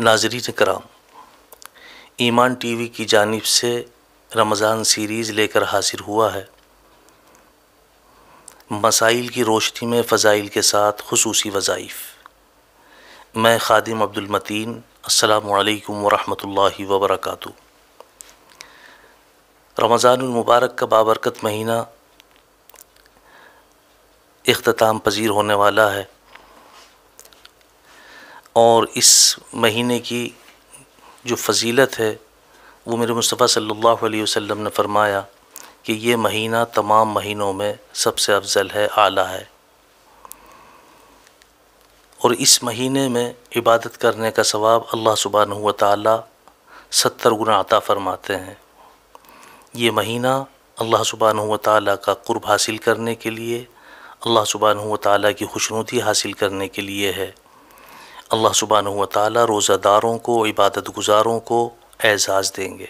नाजरीन कराम ईमान टीवी की जानिब से रमज़ान सीरीज़ लेकर हाजिर हुआ है मसाइल की रोशनी में फ़जाइल के साथ खसूसी वज़ाइफ मैं खादिम अब्दुलमतीन असलकम वरहि वबरक रमज़ानमबारक का बाबरकत महीना अख्ताम पजीर होने वाला है और इस महीने की जो फजीलत है वो मेरे मुस्तफ़ा सल्लल्लाहु अलैहि वसल्लम ने फरमाया कि ये महीना तमाम महीनों में सबसे अफजल है आला है और इस महीने में इबादत करने का सवाब अल्लाह सुबहान हुआ ताली सत्तर गुना अता फ़रमाते हैं ये महीना अल्लाह सुबहान हुआ ताली का कुर्ब हासिल करने के लिए अल्लाह सुबहान हुआ ताली की खुशनुदी हासिल करने के लिए है अल्लाह सुबहान ताली रोज़ादारों को इबादत गुजारों को एज़ाज़ देंगे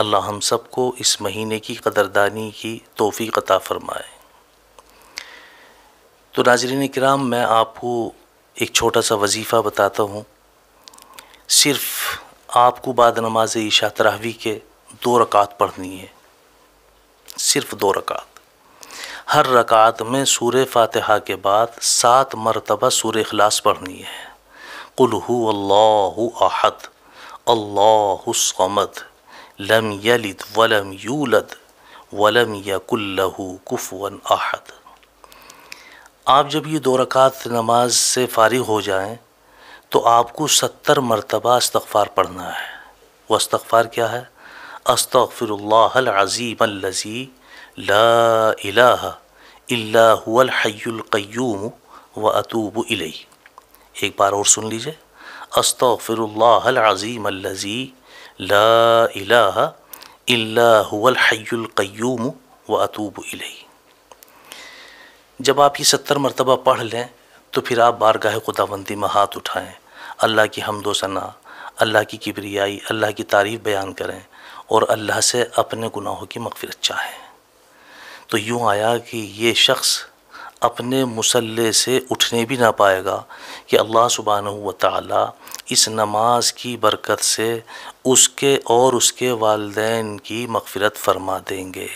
अल्लाह हम सब को इस महीने की कदरदानी की तोहफ़ी कता फ़रमाए तो नाजरीन कराम मैं आपको एक छोटा सा वजीफ़ा बताता हूँ सिर्फ़ आपको बाद नमाज ईशा तरावी के दो रकात पढ़नी है सिर्फ़ दो रकात हर रकात में सूर फातहा के बाद सात मरतबा सूर अखलास पढ़नी है قل هو الله أحد الله الصمد لم يلد ولم يولد ولم يكن له كفوا أحد आप जब ये दो रकात नमाज से फारिग हो जाएं तो आपको सत्तर मरतबा इस्तफ़ार पढ़ना है वह इस्तफ़ार क्या है अस्तफ़िरल्लाज़ीम अल्लज़ी ला इलाहा इल्ला हुवल हय्युल क़य्यूम व अतूब इलैहि एक बार और सुन लीजिए अस्तफ़िरज़ीम अल्लज़ी लाहयुल्क़यूम व अतूब इलई जब आप ये सत्तर मरतबा पढ़ लें तो फिर आप बारगाह खुदाबंदी में हाथ उठाएँ अल्लाह की हमदोसना अल्लाह की किबरियाई अल्लाह की तारीफ़ बयान करें और अल्लाह से अपने गुनाहों की मगफरत चाहें तो यूँ आया कि ये शख्स अपने मुसल्ले से उठने भी ना पाएगा कि अल्लाह सुबहान ताली इस नमाज की बरकत से उसके और उसके वालदेन की मगफ़रत फरमा देंगे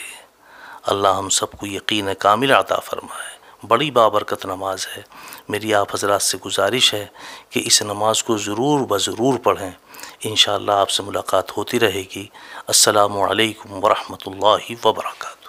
अल्लाह हम सबको यकीन कामिल आता फरमाए बड़ी बाबरकत नमाज है मेरी आप हजरात से गुजारिश है कि इस नमाज को ज़रूर ब ज़रूर पढ़ें इन आपसे मुलाकात होती रहेगी असलकम वरहमल वर्का